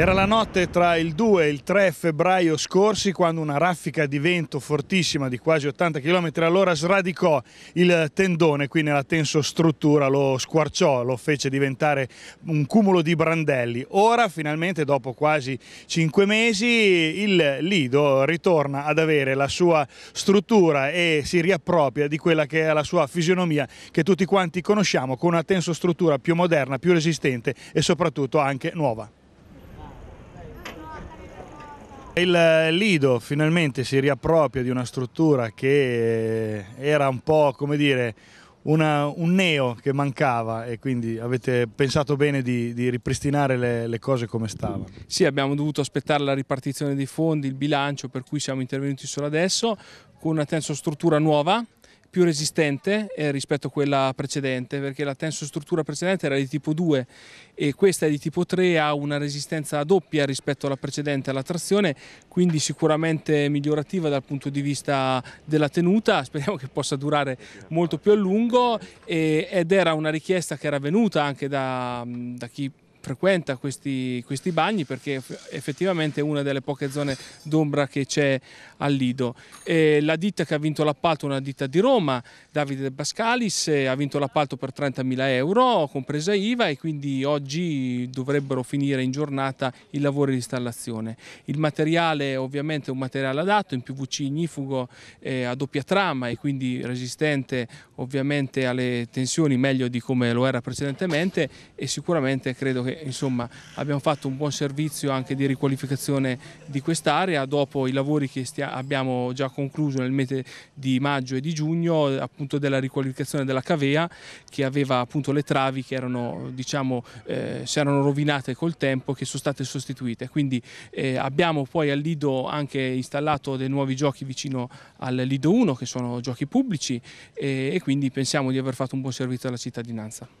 Era la notte tra il 2 e il 3 febbraio scorsi quando una raffica di vento fortissima di quasi 80 km all'ora sradicò il tendone qui nella tensostruttura, lo squarciò, lo fece diventare un cumulo di brandelli. Ora finalmente dopo quasi 5 mesi il Lido ritorna ad avere la sua struttura e si riappropria di quella che è la sua fisionomia che tutti quanti conosciamo con una tensostruttura più moderna, più resistente e soprattutto anche nuova. Il Lido finalmente si riappropria di una struttura che era un po' come dire una, un neo che mancava e quindi avete pensato bene di, di ripristinare le, le, cose come stavano. Sì, abbiamo dovuto aspettare la ripartizione dei fondi, il bilancio, per cui siamo intervenuti solo adesso con una terza struttura nuova più resistente eh, rispetto a quella precedente perché la tensostruttura precedente era di tipo 2 e questa è di tipo 3 ha una resistenza doppia rispetto alla precedente alla trazione quindi sicuramente migliorativa dal punto di vista della tenuta speriamo che possa durare molto più a lungo e, ed era una richiesta che era venuta anche da, da chi frequenta questi, questi, bagni perché effettivamente è una delle poche zone d'ombra che c'è al Lido. E la ditta che ha vinto l'appalto è una ditta di Roma, Davide Bascalis, eh, ha vinto l'appalto per 30.000 euro, compresa IVA e quindi oggi dovrebbero finire in giornata i lavori di installazione. Il materiale ovviamente è un materiale adatto in PVC ignifugo eh, a doppia trama e quindi resistente ovviamente alle tensioni meglio di come lo era precedentemente e sicuramente credo che che insomma, abbiamo fatto un buon servizio anche di riqualificazione di quest'area. Dopo i lavori che abbiamo già concluso nel mese di maggio e di giugno, appunto della riqualificazione della cavea che aveva appunto le travi che erano, diciamo, eh, si erano rovinate col tempo e che sono state sostituite. Quindi eh, abbiamo poi al Lido anche installato dei nuovi giochi vicino al Lido 1 che sono giochi pubblici e, eh, e quindi pensiamo di aver fatto un buon servizio alla cittadinanza.